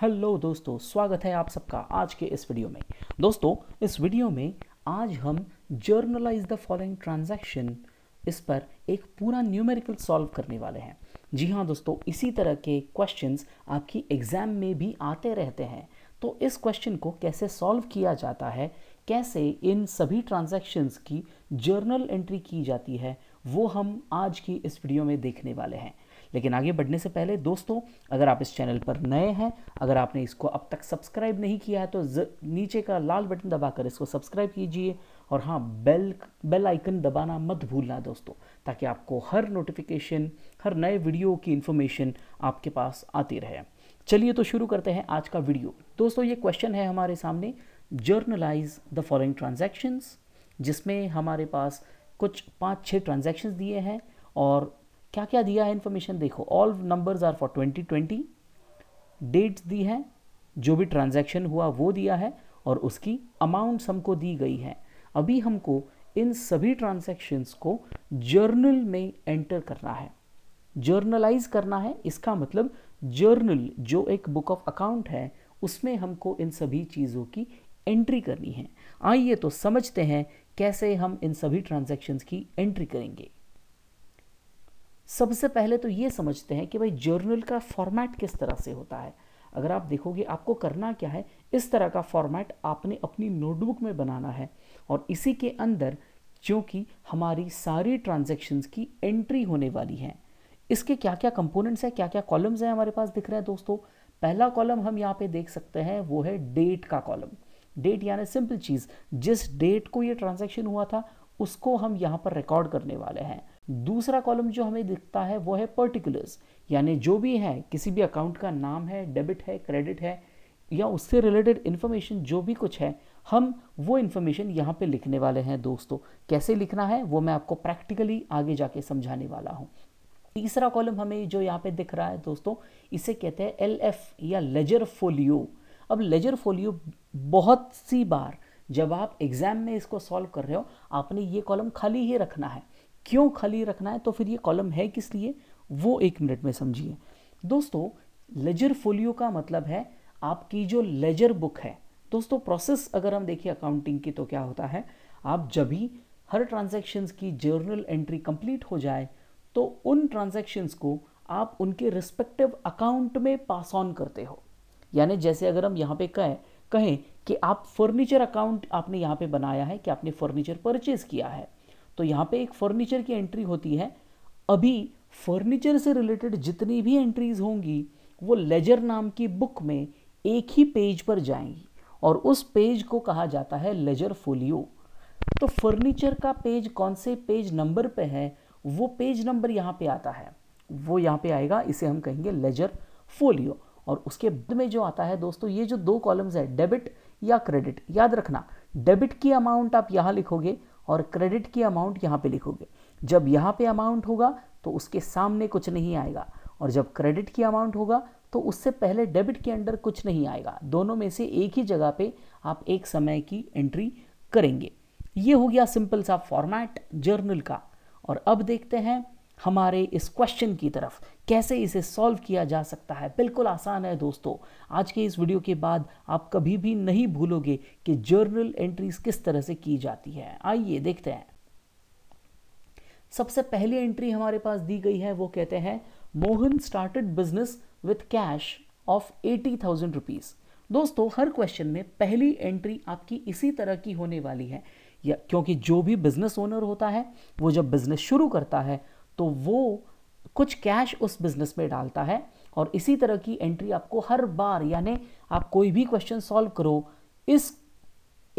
hello दोस्तों स्वागत है आप सबका आज के इस वीडियो में दोस्तों इस वीडियो में आज हम जर्नलाइज द फॉलोइंग ट्रांजैक्शन इस पर एक पूरा न्यूमेरिकल सॉल्व करने वाले हैं जी हाँ दोस्तों इसी तरह के क्वेश्चंस आपकी एग्ज़ाम में भी आते रहते हैं तो इस क्वेश्चन को कैसे सॉल्व किया जाता है कैसे इन सभी ट्रांजेक्शन्स की जर्नल एंट्री की जाती है वो हम आज की इस वीडियो में देखने वाले हैं लेकिन आगे बढ़ने से पहले दोस्तों अगर आप इस चैनल पर नए हैं अगर आपने इसको अब तक सब्सक्राइब नहीं किया है तो नीचे का लाल बटन दबाकर इसको सब्सक्राइब कीजिए और हाँ बेल बेल आइकन दबाना मत भूलना दोस्तों ताकि आपको हर नोटिफिकेशन हर नए वीडियो की इन्फॉर्मेशन आपके पास आती रहे चलिए तो शुरू करते हैं आज का वीडियो दोस्तों ये क्वेश्चन है हमारे सामने जर्नलाइज द फॉलोइंग ट्रांजेक्शन्स जिसमें हमारे पास कुछ पाँच छः ट्रांजेक्शन्स दिए हैं और क्या क्या दिया है इन्फॉर्मेशन देखो all numbers are for twenty twenty dates दी है जो भी ट्रांजैक्शन हुआ वो दिया है और उसकी अमाउंट्स हमको दी गई है अभी हमको इन सभी ट्रांजैक्शंस को जर्नल में एंटर करना है जर्नलाइज करना है इसका मतलब जर्नल जो एक बुक ऑफ अकाउंट है उसमें हमको इन सभी चीज़ों की एंट्री करनी है आइए तो समझते हैं कैसे हम इन सभी ट्रांजेक्शन्स की एंट्री करेंगे सबसे पहले तो ये समझते हैं कि भाई जर्नल का फॉर्मेट किस तरह से होता है अगर आप देखोगे आपको करना क्या है इस तरह का फॉर्मेट आपने अपनी नोटबुक में बनाना है और इसी के अंदर क्योंकि हमारी सारी ट्रांजेक्शन्स की एंट्री होने वाली है इसके क्या क्या कंपोनेंट्स हैं क्या क्या कॉलम्स हैं हमारे पास दिख रहे हैं दोस्तों पहला कॉलम हम यहाँ पे देख सकते हैं वो है डेट का कॉलम डेट यानी सिंपल चीज़ जिस डेट को ये ट्रांजेक्शन हुआ था उसको हम यहाँ पर रिकॉर्ड करने वाले हैं दूसरा कॉलम जो हमें दिखता है वो है पर्टिकुलर्स यानी जो भी है किसी भी अकाउंट का नाम है डेबिट है क्रेडिट है या उससे रिलेटेड इन्फॉर्मेशन जो भी कुछ है हम वो इन्फॉर्मेशन यहाँ पे लिखने वाले हैं दोस्तों कैसे लिखना है वो मैं आपको प्रैक्टिकली आगे जाके समझाने वाला हूँ तीसरा कॉलम हमें जो यहाँ पे दिख रहा है दोस्तों इसे कहते हैं एल या लेजर फोलियो अब लेजर फोलियो बहुत सी बार जब आप एग्ज़ाम में इसको सॉल्व कर रहे हो आपने ये कॉलम खाली ही रखना है क्यों खाली रखना है तो फिर ये कॉलम है किस लिए वो एक मिनट में समझिए दोस्तों लेजर फोलियो का मतलब है आपकी जो लेजर बुक है दोस्तों प्रोसेस अगर हम देखिए अकाउंटिंग की तो क्या होता है आप जब भी हर ट्रांजेक्शन्स की जर्नल एंट्री कंप्लीट हो जाए तो उन ट्रांजेक्शन्स को आप उनके रिस्पेक्टिव अकाउंट में पास ऑन करते हो यानी जैसे अगर हम यहाँ पे कहें कहें कि आप फर्नीचर अकाउंट आपने यहाँ पे बनाया है कि आपने फर्नीचर परचेज किया है तो यहाँ पे एक फर्नीचर की एंट्री होती है अभी फर्नीचर से रिलेटेड जितनी भी एंट्रीज होंगी वो लेजर नाम की बुक में एक ही पेज पर जाएंगी और उस पेज को कहा जाता है लेजर फोलियो तो फर्नीचर का पेज कौन से पेज नंबर पे है वो पेज नंबर यहाँ पे आता है वो यहाँ पे आएगा इसे हम कहेंगे लेजर फोलियो और उसके बाद में जो आता है दोस्तों ये जो दो कॉलम्स है डेबिट या क्रेडिट याद रखना डेबिट की अमाउंट आप यहाँ लिखोगे और क्रेडिट की अमाउंट यहाँ पे लिखोगे जब यहाँ पे अमाउंट होगा तो उसके सामने कुछ नहीं आएगा और जब क्रेडिट की अमाउंट होगा तो उससे पहले डेबिट के अंडर कुछ नहीं आएगा दोनों में से एक ही जगह पे आप एक समय की एंट्री करेंगे ये हो गया सिंपल सा फॉर्मेट जर्नल का और अब देखते हैं हमारे इस क्वेश्चन की तरफ कैसे इसे सॉल्व किया जा सकता है बिल्कुल आसान है दोस्तों आज के इस वीडियो के बाद आप कभी भी नहीं भूलोगे कि जर्नल एंट्रीज किस तरह से की जाती है आइए देखते हैं सबसे पहली एंट्री हमारे पास दी गई है वो कहते हैं Mohan started business with cash of eighty thousand rupees दोस्तों हर क्वेश्चन में पहली एंट्री आपकी इसी तरह की होने वाली है या क्योंकि जो भी बिजनेस ओनर होता है वो जब बिजनेस शुरू करता है तो वो कुछ कैश उस बिज़नेस में डालता है और इसी तरह की एंट्री आपको हर बार यानी आप कोई भी क्वेश्चन सॉल्व करो इस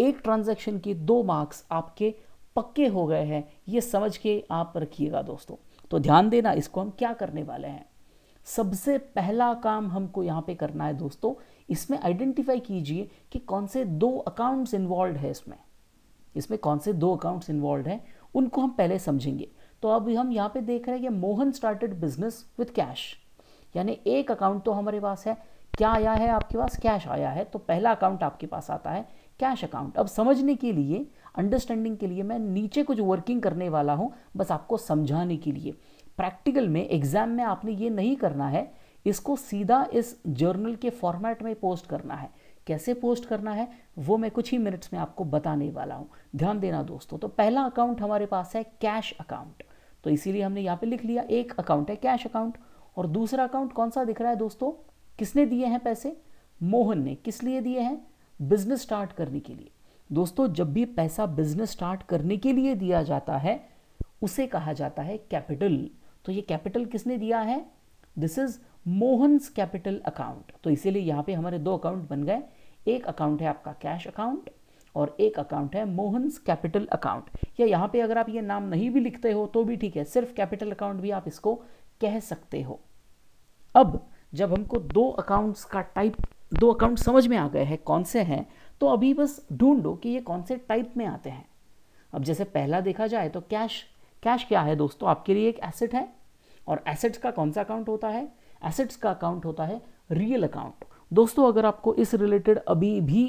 एक ट्रांजैक्शन के दो मार्क्स आपके पक्के हो गए हैं ये समझ के आप रखिएगा दोस्तों तो ध्यान देना इसको हम क्या करने वाले हैं सबसे पहला काम हमको यहाँ पे करना है दोस्तों इसमें आइडेंटिफाई कीजिए कि कौन से दो अकाउंट्स इन्वॉल्व है इसमें इसमें कौन से दो अकाउंट्स इन्वॉल्व हैं उनको हम पहले समझेंगे तो अभी हम यहाँ पे देख रहे हैं कि Mohan started business with cash यानी एक अकाउंट तो हमारे पास है क्या आया है आपके पास कैश आया है तो पहला अकाउंट आपके पास आता है कैश अकाउंट अब समझने के लिए अंडरस्टैंडिंग के लिए मैं नीचे कुछ वर्किंग करने वाला हूँ बस आपको समझाने के लिए प्रैक्टिकल में एग्जाम में आपने ये नहीं करना है इसको सीधा इस जर्नल के फॉर्मेट में पोस्ट करना है कैसे पोस्ट करना है वो मैं कुछ ही मिनट्स में आपको बताने वाला हूँ ध्यान देना दोस्तों तो पहला अकाउंट हमारे पास है कैश अकाउंट तो इसीलिए हमने यहाँ पे लिख लिया एक अकाउंट है कैश अकाउंट और दूसरा अकाउंट कौन सा दिख रहा है दोस्तों किसने दिए हैं पैसे मोहन ने किस लिए दिए हैं बिजनेस स्टार्ट करने के लिए दोस्तों जब भी पैसा बिजनेस स्टार्ट करने के लिए दिया जाता है उसे कहा जाता है कैपिटल तो ये कैपिटल किसने दिया है this is Mohan capital account तो इसीलिए यहाँ पे हमारे दो अकाउंट बन गए एक अकाउंट है आपका कैश अकाउंट और एक अकाउंट है मोहन कैपिटल अकाउंट या यहाँ पे अगर आप ये नाम नहीं भी लिखते हो तो भी ठीक है सिर्फ कैपिटल अकाउंट भी आप इसको कह सकते हो अब जब हमको दो अकाउंट्स का टाइप दो अकाउंट समझ में आ गए हैं कौन से हैं तो अभी बस ढूंढो कि ये कौन से टाइप में आते हैं अब जैसे पहला देखा जाए तो कैश कैश क्या है दोस्तों आपके लिए एक एसेट है और एसेट्स का कौन सा अकाउंट होता है एसेट्स का अकाउंट होता है रियल अकाउंट दोस्तों अगर आपको इस रिलेटेड अभी भी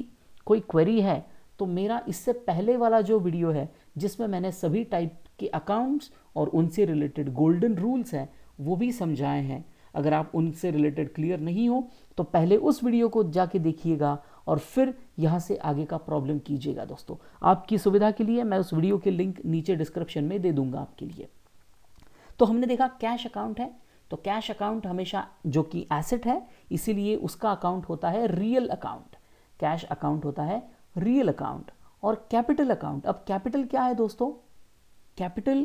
कोई क्वेरी है तो मेरा इससे पहले वाला जो वीडियो है जिसमें मैंने सभी टाइप के अकाउंट्स और उनसे रिलेटेड गोल्डन रूल्स हैं वो भी समझाए हैं अगर आप उनसे रिलेटेड क्लियर नहीं हो तो पहले उस वीडियो को जाके देखिएगा और फिर यहाँ से आगे का प्रॉब्लम कीजिएगा दोस्तों आपकी सुविधा के लिए मैं उस वीडियो के लिंक नीचे डिस्क्रिप्शन में दे दूंगा आपके लिए तो हमने देखा कैश अकाउंट है तो कैश अकाउंट हमेशा जो कि एसेट है इसीलिए उसका अकाउंट होता है रियल अकाउंट कैश अकाउंट होता है रियल अकाउंट और कैपिटल अकाउंट अब कैपिटल क्या है दोस्तों कैपिटल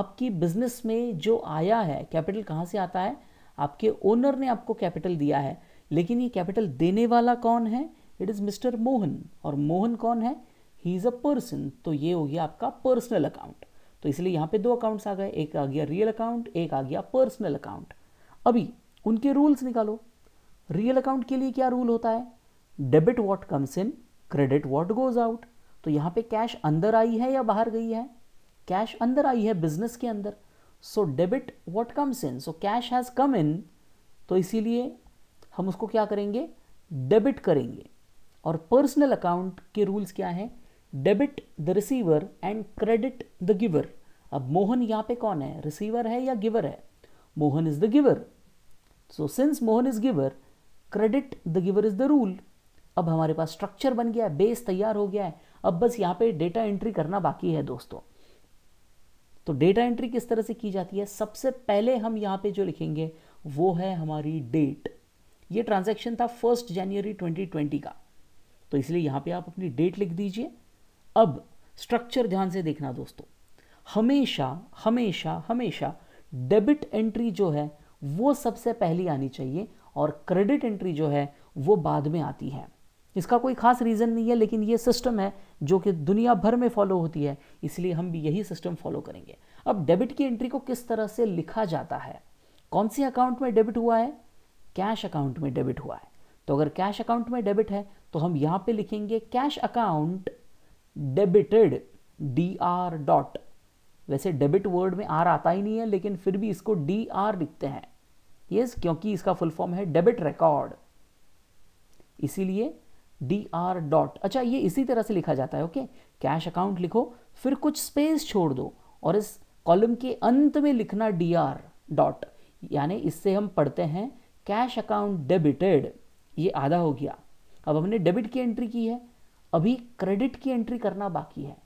आपकी बिजनेस में जो आया है कैपिटल कहाँ से आता है आपके ओनर ने आपको कैपिटल दिया है लेकिन ये कैपिटल देने वाला कौन है इट इज़ मिस्टर मोहन और मोहन कौन है ही इज़ अ पर्सन तो ये हो गया आपका पर्सनल अकाउंट तो इसलिए यहाँ पे दो अकाउंट्स आ गए एक आ गया रियल अकाउंट एक आ गया पर्सनल अकाउंट अभी उनके रूल्स निकालो रियल अकाउंट के लिए क्या रूल होता है debit what comes in credit what goes out तो यहां पे कैश अंदर आई है या बाहर गई है कैश अंदर आई है बिजनेस के अंदर so debit what comes in so cash has come in तो इसीलिए हम उसको क्या करेंगे डेबिट करेंगे और पर्सनल अकाउंट के रूल्स क्या है debit the receiver and credit the giver अब मोहन यहां पे कौन है रिसीवर है या गिवर है Mohan is the giver so since Mohan is giver credit the giver is the rule अब हमारे पास स्ट्रक्चर बन गया है बेस तैयार हो गया है अब बस यहाँ पे डेटा एंट्री करना बाकी है दोस्तों तो डेटा एंट्री किस तरह से की जाती है सबसे पहले हम यहाँ पे जो लिखेंगे वो है हमारी डेट ये ट्रांजैक्शन था फर्स्ट जनवरी 2020 का तो इसलिए यहाँ पे आप अपनी डेट लिख दीजिए अब स्ट्रक्चर ध्यान से देखना दोस्तों हमेशा हमेशा हमेशा डेबिट एंट्री जो है वो सबसे पहली आनी चाहिए और क्रेडिट एंट्री जो है वो बाद में आती है इसका कोई खास रीज़न नहीं है लेकिन ये सिस्टम है जो कि दुनिया भर में फॉलो होती है इसलिए हम भी यही सिस्टम फॉलो करेंगे अब डेबिट की एंट्री को किस तरह से लिखा जाता है कौन से अकाउंट में डेबिट हुआ है कैश अकाउंट में डेबिट हुआ है तो अगर कैश अकाउंट में डेबिट है तो हम यहाँ पे लिखेंगे cash account debited D R dot वैसे डेबिट वर्ड में आर आता ही नहीं है लेकिन फिर भी इसको डी आर लिखते हैं यस क्योंकि इसका फुल फॉर्म है डेबिट रिकॉर्ड इसीलिए डी आर डॉट अच्छा ये इसी तरह से लिखा जाता है ओके कैश अकाउंट लिखो फिर कुछ स्पेस छोड़ दो और इस कॉलम के अंत में लिखना डी आर डॉट यानी इससे हम पढ़ते हैं कैश अकाउंट डेबिटेड ये आधा हो गया अब हमने डेबिट की एंट्री की है अभी क्रेडिट की एंट्री करना बाकी है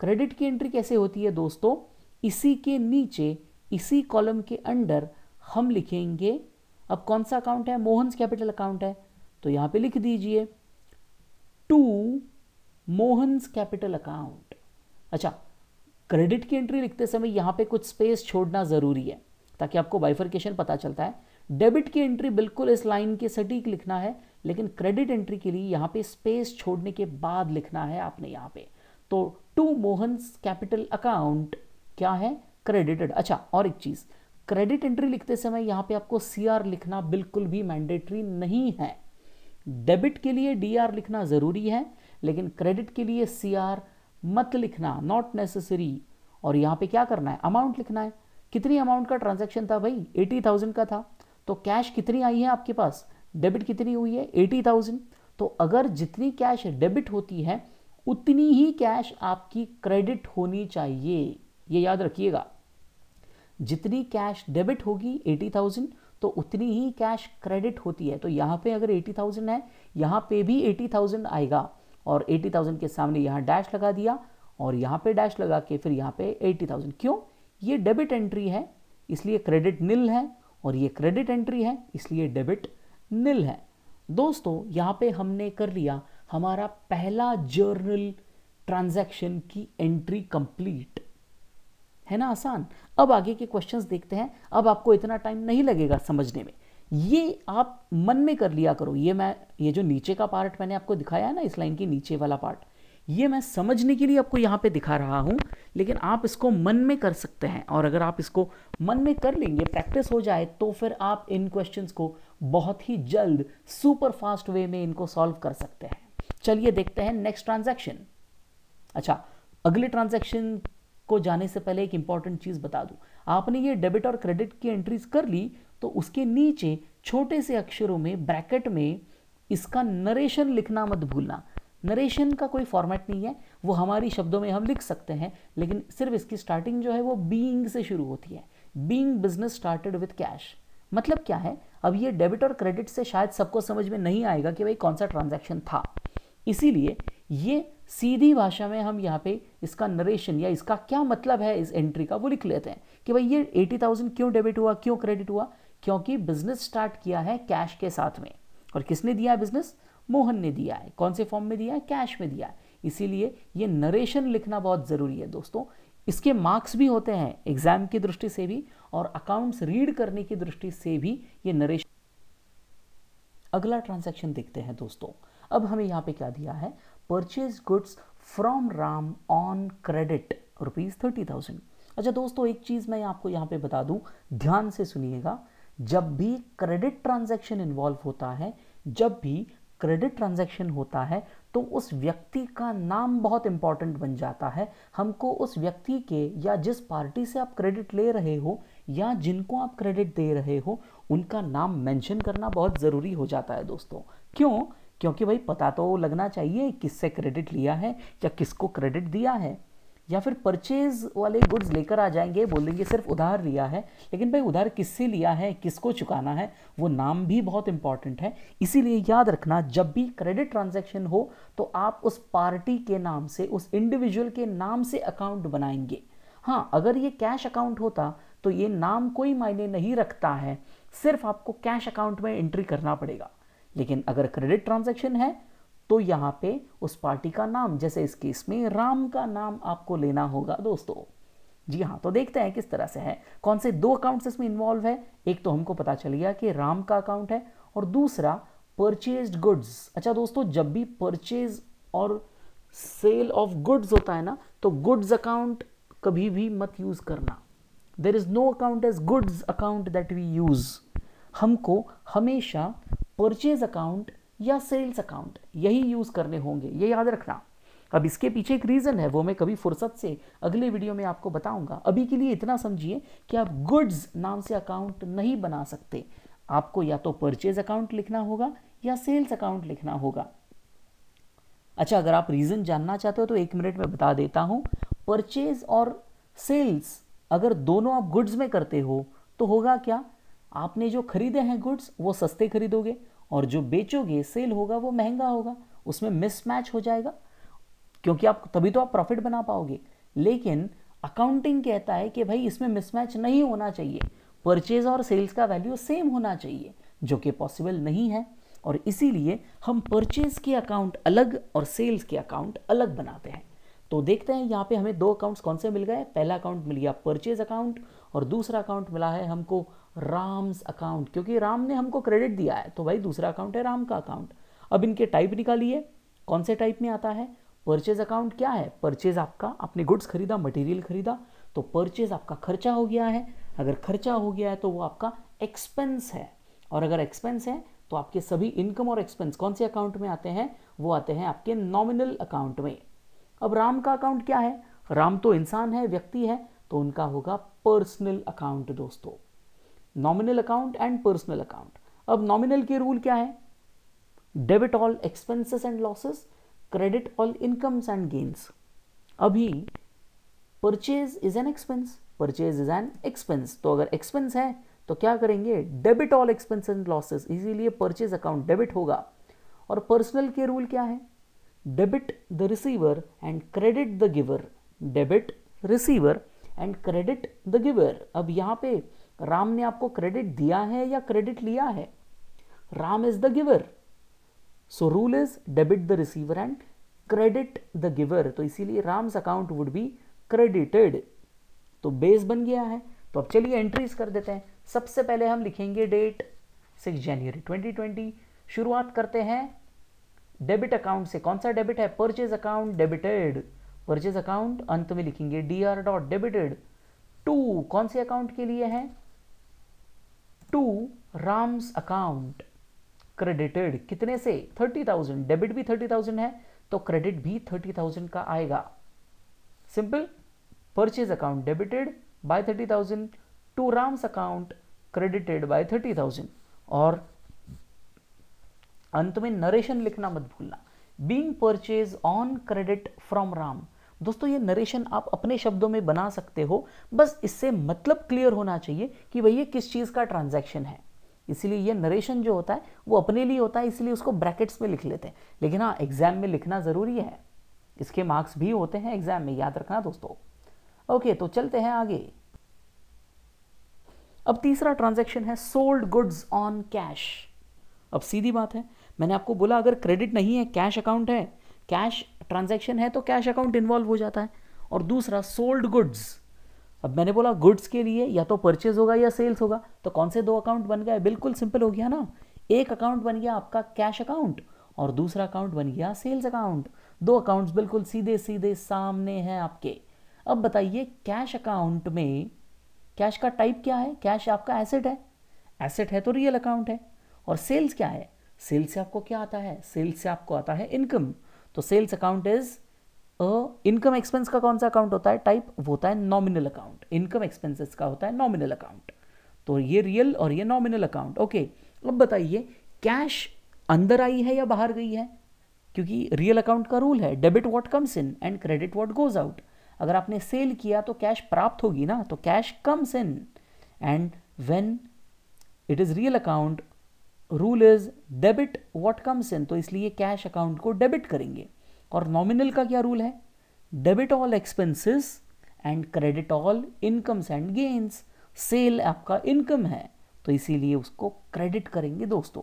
क्रेडिट की एंट्री कैसे होती है दोस्तों इसी के नीचे इसी कॉलम के अंडर हम लिखेंगे अब कौन सा अकाउंट है मोहन कैपिटल अकाउंट है तो यहाँ पे लिख दीजिए टू मोहनस कैपिटल अकाउंट अच्छा क्रेडिट की एंट्री लिखते समय यहाँ पे कुछ स्पेस छोड़ना ज़रूरी है ताकि आपको बाइफर्केशन पता चलता है डेबिट की एंट्री बिल्कुल इस लाइन के सटीक लिखना है लेकिन क्रेडिट एंट्री के लिए यहां पे स्पेस छोड़ने के बाद लिखना है आपने यहां पे तो टू मोहनस कैपिटल अकाउंट क्या है क्रेडिटेड अच्छा और एक चीज़ क्रेडिट एंट्री लिखते समय यहां पे आपको सीआर लिखना बिल्कुल भी मैंडेटरी नहीं है डेबिट के लिए डी आर लिखना ज़रूरी है लेकिन क्रेडिट के लिए सी मत लिखना नॉट नेसेसरी और यहां पे क्या करना है अमाउंट लिखना है कितनी अमाउंट का ट्रांजैक्शन था भाई एटी थाउजेंड का था तो कैश कितनी आई है आपके पास डेबिट कितनी हुई है एटी थाउजेंड तो अगर जितनी कैश डेबिट होती है उतनी ही कैश आपकी क्रेडिट होनी चाहिए ये याद रखिएगा जितनी कैश डेबिट होगी एटी थाउजेंड तो उतनी ही कैश क्रेडिट होती है तो यहाँ पे अगर एटी थाउजेंड है यहाँ पे भी एटी थाउजेंड आएगा और थाउजेंड के सामने यहाँ डैश लगा दिया और यहाँ पे डैश लगा के फिर यहाँ पे थाउजेंड क्यों ये डेबिट एंट्री है इसलिए क्रेडिट नील है और ये क्रेडिट एंट्री है इसलिए डेबिट नील है दोस्तों यहाँ पे हमने कर लिया हमारा पहला जर्नल ट्रांजैक्शन की एंट्री कंप्लीट है ना आसान अब आगे के क्वेश्चंस देखते हैं अब आपको इतना टाइम नहीं लगेगा समझने में ये आप मन में कर लिया करो ये मैं ये जो नीचे का पार्ट मैंने आपको दिखाया है ना इस लाइन के नीचे वाला पार्ट ये मैं समझने के लिए आपको यहाँ पे दिखा रहा हूँ लेकिन आप इसको मन में कर सकते हैं और अगर आप इसको मन में कर लेंगे प्रैक्टिस हो जाए तो फिर आप इन क्वेश्चंस को बहुत ही जल्द सुपर फास्ट वे में इनको सॉल्व कर सकते हैं चलिए देखते हैं नेक्स्ट ट्रांजैक्शन अच्छा अगले ट्रांजैक्शन को जाने से पहले एक इंपॉर्टेंट चीज़ बता दूं आपने ये डेबिट और क्रेडिट की एंट्रीज कर ली तो उसके नीचे छोटे से अक्षरों में ब्रैकेट में इसका नरेशन लिखना मत भूलना नरेशन का कोई फॉर्मेट नहीं है वो हमारी शब्दों में हम लिख सकते हैं लेकिन सिर्फ इसकी स्टार्टिंग जो है वो बीइंग से शुरू होती है being business started with cash मतलब क्या है अब ये डेबिट और क्रेडिट से शायद सबको समझ में नहीं आएगा कि भाई कौन सा ट्रांजेक्शन था इसीलिए ये सीधी भाषा में हम यहाँ पे इसका नरेशन या इसका क्या मतलब है इस एंट्री का वो लिख लेते हैं कि भाई ये एटी थाउजेंड क्यों डेबिट हुआ क्यों क्रेडिट हुआ क्योंकि बिजनेस स्टार्ट किया है कैश के साथ में और किसने दिया है बिजनेस मोहन ने दिया है कौन से फॉर्म में दिया है कैश में दिया है इसीलिए ये नरेशन लिखना बहुत ज़रूरी है दोस्तों इसके मार्क्स भी होते हैं एग्जाम की दृष्टि से भी और अकाउंट्स रीड करने की दृष्टि से भी ये नरेशन अगला ट्रांजेक्शन देखते हैं दोस्तों अब हमें यहाँ पे क्या दिया है purchase goods from Ram on credit rupees thirty thousand अच्छा दोस्तों एक चीज़ मैं आपको यहां पे बता दूं ध्यान से सुनिएगा जब भी क्रेडिट ट्रांजैक्शन इन्वॉल्व होता है जब भी क्रेडिट ट्रांजैक्शन होता है तो उस व्यक्ति का नाम बहुत इंपॉर्टेंट बन जाता है हमको उस व्यक्ति के या जिस पार्टी से आप क्रेडिट ले रहे हो या जिनको आप क्रेडिट दे रहे हो उनका नाम मेंशन करना बहुत ज़रूरी हो जाता है दोस्तों क्यों क्योंकि भाई पता तो लगना चाहिए किससे क्रेडिट लिया है या किसको क्रेडिट दिया है या फिर परचेज वाले गुड्स लेकर आ जाएंगे बोल देंगे सिर्फ उधार लिया है लेकिन भाई उधार किससे लिया है किसको चुकाना है वो नाम भी बहुत इंपॉर्टेंट है इसीलिए याद रखना जब भी क्रेडिट ट्रांजैक्शन हो तो आप उस पार्टी के नाम से उस इंडिविजुअल के नाम से अकाउंट बनाएंगे हाँ अगर ये कैश अकाउंट होता तो ये नाम कोई मायने नहीं रखता है सिर्फ आपको कैश अकाउंट में एंट्री करना पड़ेगा लेकिन अगर क्रेडिट ट्रांजैक्शन है तो यहाँ पे उस पार्टी का नाम जैसे इस केस में राम का नाम आपको लेना होगा दोस्तों जी हाँ तो देखते हैं किस तरह से है कौन से दो अकाउंट्स इसमें इन्वॉल्व है एक तो हमको पता चल गया कि राम का अकाउंट है और दूसरा परचेज गुड्स अच्छा दोस्तों जब भी परचेज और सेल ऑफ गुड्स होता है ना तो गुड्स अकाउंट कभी भी मत यूज़ करना there is no account as goods account that we use हमको हमेशा परचेज अकाउंट या सेल्स अकाउंट यही यूज़ करने होंगे ये याद रखना अब इसके पीछे एक रीज़न है वो मैं कभी फुर्सत से अगले वीडियो में आपको बताऊंगा अभी के लिए इतना समझिए कि आप गुड्स नाम से अकाउंट नहीं बना सकते आपको या तो परचेज अकाउंट लिखना होगा या सेल्स अकाउंट लिखना होगा अच्छा अगर आप रीज़न जानना चाहते हो तो एक मिनट में बता देता हूं परचेज और सेल्स अगर दोनों आप गुड्स में करते हो तो होगा क्या आपने जो खरीदे हैं गुड्स वो सस्ते खरीदोगे और जो बेचोगे सेल होगा वो महंगा होगा उसमें मिसमैच हो जाएगा क्योंकि आप तभी तो आप प्रॉफिट बना पाओगे लेकिन अकाउंटिंग कहता है कि भाई इसमें मिसमैच नहीं होना चाहिए परचेज और सेल्स का वैल्यू सेम होना चाहिए जो कि पॉसिबल नहीं है और इसीलिए हम परचेज के अकाउंट अलग और सेल्स के अकाउंट अलग बनाते हैं तो देखते हैं यहाँ पे हमें दो अकाउंट्स कौन से मिल गए पहला अकाउंट मिल गया परचेज अकाउंट और दूसरा अकाउंट मिला है हमको राम्स अकाउंट क्योंकि राम ने हमको क्रेडिट दिया है तो भाई दूसरा अकाउंट है राम का अकाउंट अब इनके टाइप निकालिए कौन से टाइप में आता है परचेज अकाउंट क्या है परचेज आपका आपने गुड्स खरीदा मटेरियल खरीदा तो परचेज आपका खर्चा हो गया है अगर खर्चा हो गया है तो वो आपका एक्सपेंस है और अगर एक्सपेंस है तो आपके सभी इनकम और एक्सपेंस कौन से अकाउंट में आते हैं वो आते हैं आपके नॉमिनल अकाउंट में अब राम का अकाउंट क्या है राम तो इंसान है व्यक्ति है तो उनका होगा पर्सनल अकाउंट दोस्तों nominal account and personal account अब नॉमिनल के रूल क्या है debit all expenses and losses credit all incomes and gains अभी purchase is an expense purchase is an expense तो अगर एक्सपेंस है तो क्या करेंगे debit all expense and losses इसीलिए परचेज अकाउंट डेबिट होगा और पर्सनल के रूल क्या है debit the receiver and credit the giver debit receiver and credit the giver अब यहाँ पे राम ने आपको क्रेडिट दिया है या क्रेडिट लिया है Ram is the giver so rule is debit the receiver and credit the giver तो इसीलिए Ram's account would be credited तो बेस बन गया है तो अब चलिए एंट्रीज कर देते हैं सबसे पहले हम लिखेंगे डेट सिक्स जनवरी 2020 शुरुआत करते हैं डेबिट अकाउंट से कौन सा डेबिट है purchase account debited purchase account अंत में लिखेंगे D R dot debited to कौन से अकाउंट के लिए है टू राम्स अकाउंट क्रेडिटेड कितने से थर्टी थाउजेंड डेबिट भी थर्टी थाउजेंड है तो क्रेडिट भी थर्टी थाउजेंड का आएगा simple purchase account debited by thirty thousand to Ram's account credited by thirty thousand और अंत में नरेशन लिखना मत भूलना being purchase on credit from Ram दोस्तों ये नरेशन आप अपने शब्दों में बना सकते हो बस इससे मतलब क्लियर होना चाहिए कि ये किस चीज़ का ट्रांजैक्शन है इसीलिए ये नरेशन जो होता है वो अपने लिए होता है इसलिए उसको ब्रैकेट्स में लिख लेते हैं लेकिन हाँ एग्जाम में लिखना ज़रूरी है इसके मार्क्स भी होते हैं एग्जाम में याद रखना दोस्तों ओके तो चलते हैं आगे अब तीसरा ट्रांजैक्शन है सोल्ड गुड्स ऑन कैश अब सीधी बात है मैंने आपको बोला अगर क्रेडिट नहीं है कैश अकाउंट है कैश ट्रांजेक्शन है तो कैश अकाउंट इन्वॉल्व हो जाता है और दूसरा सोल्ड गुड्स अब मैंने बोला गुड्स के लिए या तो परचेज होगा या सेल्स होगा तो कौन से दो अकाउंट बन गए बिल्कुल सिंपल हो गया ना एक अकाउंट बन गया आपका कैश अकाउंट और दूसरा अकाउंट बन गया सेल्स अकाउंट दो अकाउंट्स बिल्कुल सीधे सीधे सामने हैं आपके अब बताइए कैश अकाउंट में कैश का टाइप क्या है कैश आपका एसेट है एसेट है तो रियल अकाउंट है और सेल्स क्या है सेल्स से आपको क्या आता है सेल्स से आपको आता है इनकम तो sales account is income expense का कौन सा अकाउंट होता है टाइप वो होता है नॉमिनल अकाउंट इनकम एक्सपेंसेस का होता है नॉमिनल अकाउंट तो ये रियल और ये नॉमिनल अकाउंट ओके अब बताइए कैश अंदर आई है या बाहर गई है क्योंकि रियल अकाउंट का रूल है debit what comes in and credit what goes out अगर आपने सेल किया तो कैश प्राप्त होगी ना तो cash comes in and when it is real account rule is debit what comes in तो इसलिए कैश अकाउंट को डेबिट करेंगे और नॉमिनल का क्या रूल है debit all expenses and credit all incomes and gains sale आपका इनकम है तो इसीलिए उसको क्रेडिट करेंगे दोस्तों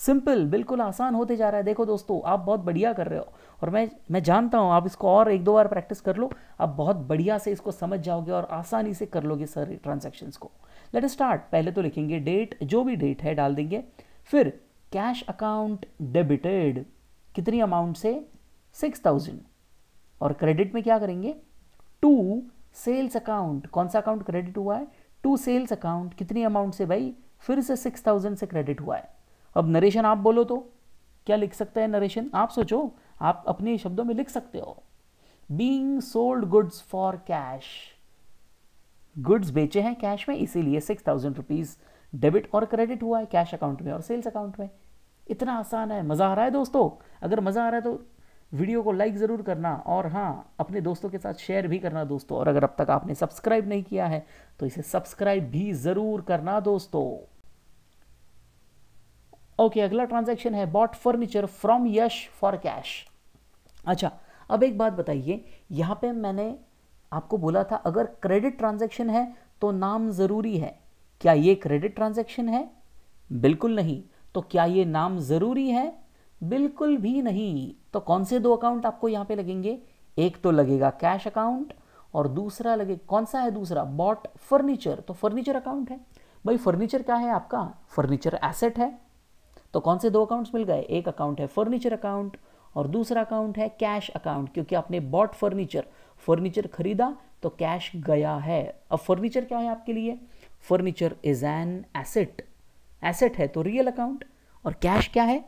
सिंपल बिल्कुल आसान होते जा रहा है देखो दोस्तों आप बहुत बढ़िया कर रहे हो और मैं मैं जानता हूँ आप इसको और एक दो बार प्रैक्टिस कर लो आप बहुत बढ़िया से इसको समझ जाओगे और आसानी से कर लोगे सारे ट्रांजेक्शन्स को लेट स्टार्ट पहले तो लिखेंगे डेट जो भी डेट है डाल देंगे फिर कैश अकाउंट डेबिटेड कितनी अमाउंट से सिक्स थाउजेंड और क्रेडिट में क्या करेंगे टू सेल्स अकाउंट कौन सा अकाउंट क्रेडिट हुआ है टू सेल्स अकाउंट कितनी अमाउंट से भाई फिर से सिक्स थाउजेंड से क्रेडिट हुआ है अब नरेशन आप बोलो तो क्या लिख सकता है नरेशन आप सोचो आप अपने शब्दों में लिख सकते हो being sold goods for cash goods बेचे हैं कैश में इसीलिए सिक्स थाउजेंड रुपीज डेबिट और क्रेडिट हुआ है कैश अकाउंट में और सेल्स अकाउंट में इतना आसान है मज़ा आ रहा है दोस्तों अगर मज़ा आ रहा है तो वीडियो को लाइक ज़रूर करना और हाँ अपने दोस्तों के साथ शेयर भी करना दोस्तों और अगर अब तक आपने सब्सक्राइब नहीं किया है तो इसे सब्सक्राइब भी ज़रूर करना दोस्तों ओके अगला ट्रांजैक्शन है bought furniture from Yash for cash अच्छा अब एक बात बताइए यहाँ पे मैंने आपको बोला था अगर क्रेडिट ट्रांजैक्शन है तो नाम ज़रूरी है क्या ये क्रेडिट ट्रांजैक्शन है बिल्कुल नहीं तो क्या ये नाम ज़रूरी है बिल्कुल भी नहीं तो कौन से दो अकाउंट आपको यहाँ पे लगेंगे एक तो लगेगा कैश अकाउंट और दूसरा लगे कौन सा है दूसरा बॉट फर्नीचर तो फर्नीचर अकाउंट है भाई फर्नीचर क्या है आपका फर्नीचर एसेट है तो कौन से दो अकाउंट्स मिल गए एक अकाउंट है फर्नीचर अकाउंट और दूसरा अकाउंट है कैश अकाउंट क्योंकि आपने बॉट फर्नीचर फर्नीचर खरीदा तो कैश गया है अब फर्नीचर क्या है आपके लिए furniture is an asset asset है तो रियल अकाउंट और कैश क्या है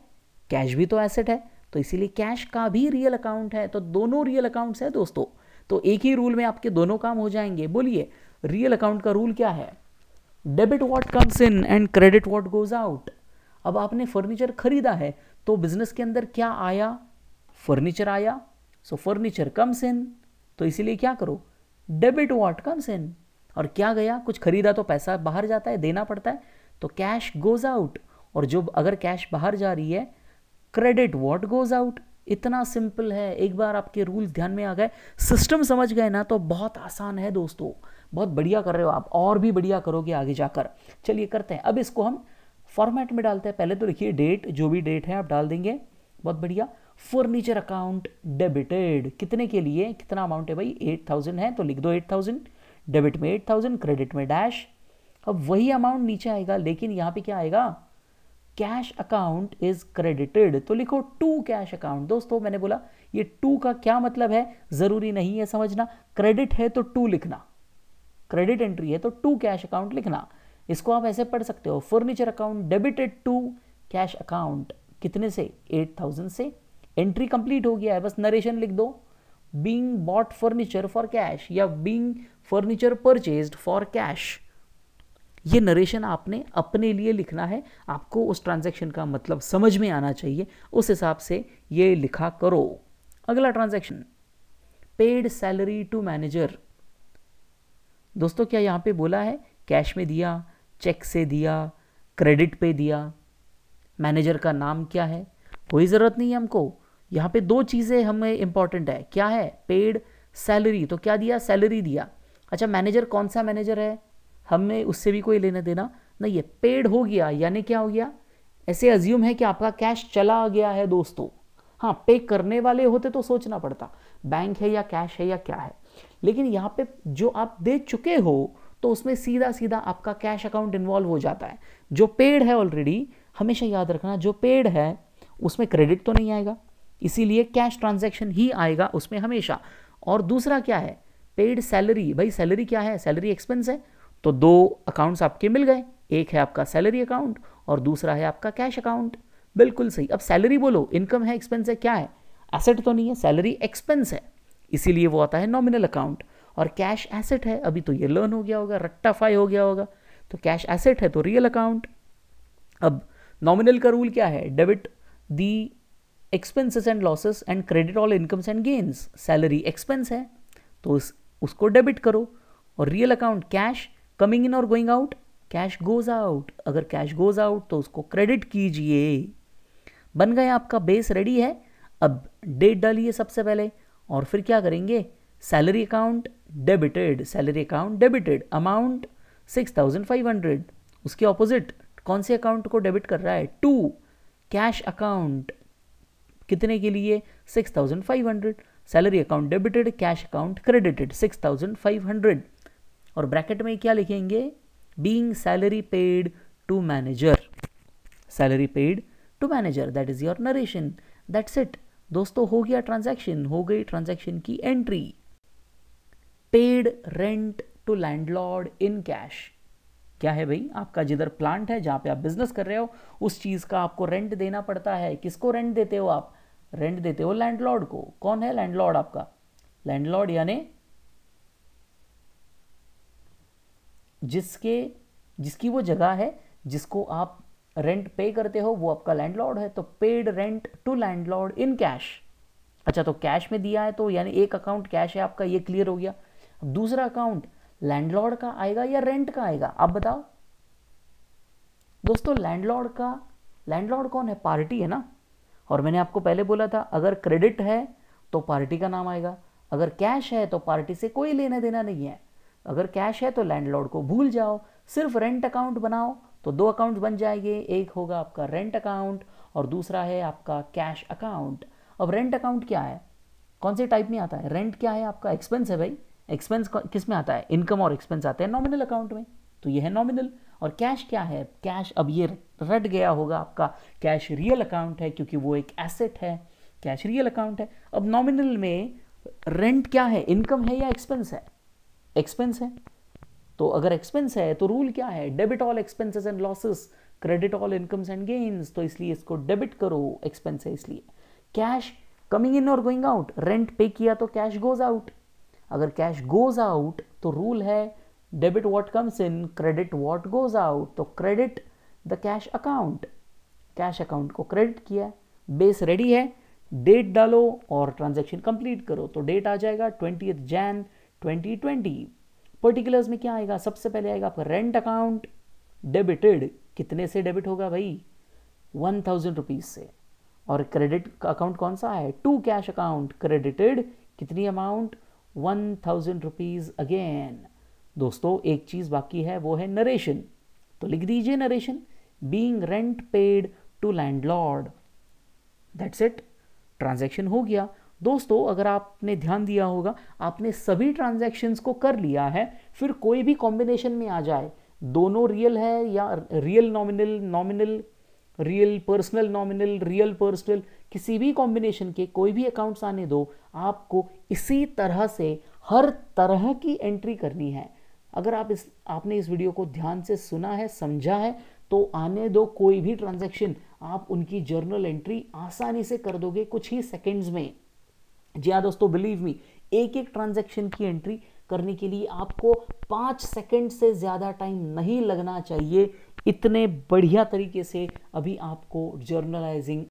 कैश भी तो एसेट है तो इसीलिए कैश का भी रियल अकाउंट है तो दोनों रियल अकाउंट्स है दोस्तों तो एक ही रूल में आपके दोनों काम हो जाएंगे बोलिए रियल अकाउंट का रूल क्या है debit what comes in and credit what goes out अब आपने फर्नीचर खरीदा है तो बिजनेस के अंदर क्या आया फर्नीचर आया सो फर्नीचर कम सेन तो इसीलिए क्या करो डेबिट वॉट कम सेन और क्या गया कुछ खरीदा तो पैसा बाहर जाता है देना पड़ता है तो कैश गोज आउट और जो अगर कैश बाहर जा रही है क्रेडिट वॉट गोज आउट इतना सिंपल है एक बार आपके रूल ध्यान में आ गए सिस्टम समझ गए ना तो बहुत आसान है दोस्तों बहुत बढ़िया कर रहे हो आप और भी बढ़िया करोगे आगे जाकर चलिए करते हैं अब इसको हम फॉर्मेट में डालते हैं पहले तो लिखिए डेट जो भी डेट है आप डाल देंगे बहुत बढ़िया फर्नीचर अकाउंट डेबिटेड कितने के लिए कितना अमाउंट है भाई एट थाउजेंड है तो लिख दो एट थाउजेंड डेबिट में एट थाउजेंड क्रेडिट में डैश अब वही अमाउंट नीचे आएगा लेकिन यहां पे क्या आएगा कैश अकाउंट इज क्रेडिटेड तो लिखो टू कैश अकाउंट दोस्तों मैंने बोला ये टू का क्या मतलब है जरूरी नहीं है समझना क्रेडिट है तो टू लिखना क्रेडिट एंट्री है तो टू कैश अकाउंट लिखना इसको आप ऐसे पढ़ सकते हो furniture account debited to cash account कितने से एट थाउजेंड से एंट्री कंप्लीट हो गया है बस नरेशन लिख दो being bought furniture for cash या being furniture purchase for cash ये नरेशन आपने अपने लिए लिखना है आपको उस ट्रांजैक्शन का मतलब समझ में आना चाहिए उस हिसाब से ये लिखा करो अगला transaction paid salary to manager दोस्तों क्या यहां पे बोला है कैश में दिया चेक से दिया क्रेडिट पे दिया मैनेजर का नाम क्या है कोई ज़रूरत नहीं है हमको यहाँ पे दो चीज़ें हमें इंपॉर्टेंट है क्या है पेड सैलरी तो क्या दिया सैलरी दिया अच्छा मैनेजर कौन सा मैनेजर है हमें उससे भी कोई लेने देना नहीं ये पेड हो गया यानी क्या हो गया ऐसे अज्यूम है कि आपका कैश चला गया है दोस्तों हाँ पे करने वाले होते तो सोचना पड़ता बैंक है या कैश है या क्या है लेकिन यहाँ पे जो आप दे चुके हो तो उसमें सीधा सीधा आपका कैश अकाउंट इन्वॉल्व हो जाता है जो पेड है ऑलरेडी हमेशा याद रखना जो पेड है उसमें क्रेडिट तो नहीं आएगा इसीलिए कैश ट्रांजेक्शन ही आएगा उसमें हमेशा और दूसरा क्या है पेड सैलरी भाई सैलरी क्या है सैलरी एक्सपेंस है तो दो अकाउंट्स आपके मिल गए एक है आपका सैलरी अकाउंट और दूसरा है आपका कैश अकाउंट बिल्कुल सही अब सैलरी बोलो इनकम है एक्सपेंस है क्या है एसेट तो नहीं है सैलरी एक्सपेंस है इसीलिए वो आता है नॉमिनल अकाउंट और कैश एसेट है अभी तो ये लर्न हो गया होगा रट्टाफाई हो गया होगा तो कैश एसेट है तो रियल अकाउंट अब नॉमिनल का रूल क्या है debit the expenses and losses and credit all incomes and gains salary expense है तो उस, उसको डेबिट करो और real account cash coming in और going out cash goes out अगर कैश गोज आउट तो उसको क्रेडिट कीजिए बन गया आपका बेस रेडी है अब डेट डालिए सबसे पहले और फिर क्या करेंगे salary account debited salary account debited amount six thousand five hundred उसके ऑपोजिट कौन से अकाउंट को डेबिट कर रहा है टू कैश अकाउंट कितने के लिए six thousand five hundred salary account debited cash account credited six thousand five hundred और ब्रैकेट में क्या लिखेंगे being salary paid to manager salary paid to manager that is your narration that's it दोस्तों हो गया ट्रांजैक्शन हो गई transaction की entry paid rent to landlord in cash क्या है भाई आपका जिधर प्लांट है जहां पे आप बिजनेस कर रहे हो उस चीज़ का आपको रेंट देना पड़ता है किसको रेंट देते हो आप रेंट देते हो लैंडलॉर्ड को कौन है लैंडलॉर्ड आपका लैंडलॉर्ड यानी जिसके जिसकी वो जगह है जिसको आप रेंट पे करते हो वो आपका लैंडलॉर्ड है तो paid rent to landlord in cash अच्छा तो कैश में दिया है तो यानी एक अकाउंट कैश है आपका ये क्लियर हो गया अब दूसरा अकाउंट लैंडलॉर्ड का आएगा या रेंट का आएगा आप बताओ दोस्तों लैंडलॉर्ड का लैंडलॉर्ड कौन है पार्टी है ना और मैंने आपको पहले बोला था अगर क्रेडिट है तो पार्टी का नाम आएगा अगर कैश है तो पार्टी से कोई लेना देना नहीं है अगर कैश है तो लैंडलॉर्ड को भूल जाओ सिर्फ रेंट अकाउंट बनाओ तो दो अकाउंट बन जाएंगे एक होगा आपका रेंट अकाउंट और दूसरा है आपका कैश अकाउंट अब रेंट अकाउंट क्या है कौन से टाइप में आता है रेंट क्या है आपका एक्सपेंस है भाई एक्सपेंस किस में आता है इनकम और एक्सपेंस आता है नॉमिनल अकाउंट में तो ये है नॉमिनल और कैश क्या है कैश अब ये रट गया होगा आपका कैश रियल अकाउंट है क्योंकि वो एक एसेट है कैश रियल अकाउंट है अब नॉमिनल में रेंट क्या है इनकम है या एक्सपेंस है एक्सपेंस है तो अगर एक्सपेंस है तो रूल क्या है debit all expenses and losses credit all incomes and gains तो इसलिए इसको डेबिट करो एक्सपेंस है इसलिए कैश कमिंग इन और गोइंग आउट रेंट पे किया तो कैश गोज आउट अगर कैश गोज आउट तो रूल है debit what comes in credit what goes out तो credit the cash account cash account को क्रेडिट किया बेस रेडी है डेट डालो और ट्रांजेक्शन कंप्लीट करो तो डेट आ जाएगा twenty Jan twenty twenty particulars में क्या आएगा सबसे पहले आएगा आपका रेंट अकाउंट डेबिटेड कितने से डेबिट होगा भाई वन थाउजेंड रुपीज़ से और क्रेडिट अकाउंट कौन सा है टू कैश अकाउंट क्रेडिटेड कितनी amount one thousand rupees again दोस्तों एक चीज़ बाकी है वो है नरेशन तो लिख दीजिए narration being rent paid to landlord that's it transaction हो गया दोस्तों अगर आपने ध्यान दिया होगा आपने सभी ट्रांजेक्शन को कर लिया है फिर कोई भी कॉम्बिनेशन में आ जाए दोनों रियल है या real nominal nominal real personal nominal real personal किसी भी कॉम्बिनेशन के कोई भी अकाउंट्स आने दो आपको इसी तरह से हर तरह की एंट्री करनी है अगर आप इस आपने इस वीडियो को ध्यान से सुना है समझा है तो आने दो कोई भी ट्रांजैक्शन आप उनकी जर्नल एंट्री आसानी से कर दोगे कुछ ही सेकेंड्स में जी हाँ दोस्तों बिलीव मी एक एक ट्रांजैक्शन की एंट्री करने के लिए आपको पाँच सेकंड से ज़्यादा टाइम नहीं लगना चाहिए इतने बढ़िया तरीके से अभी आपको जर्नलाइजिंग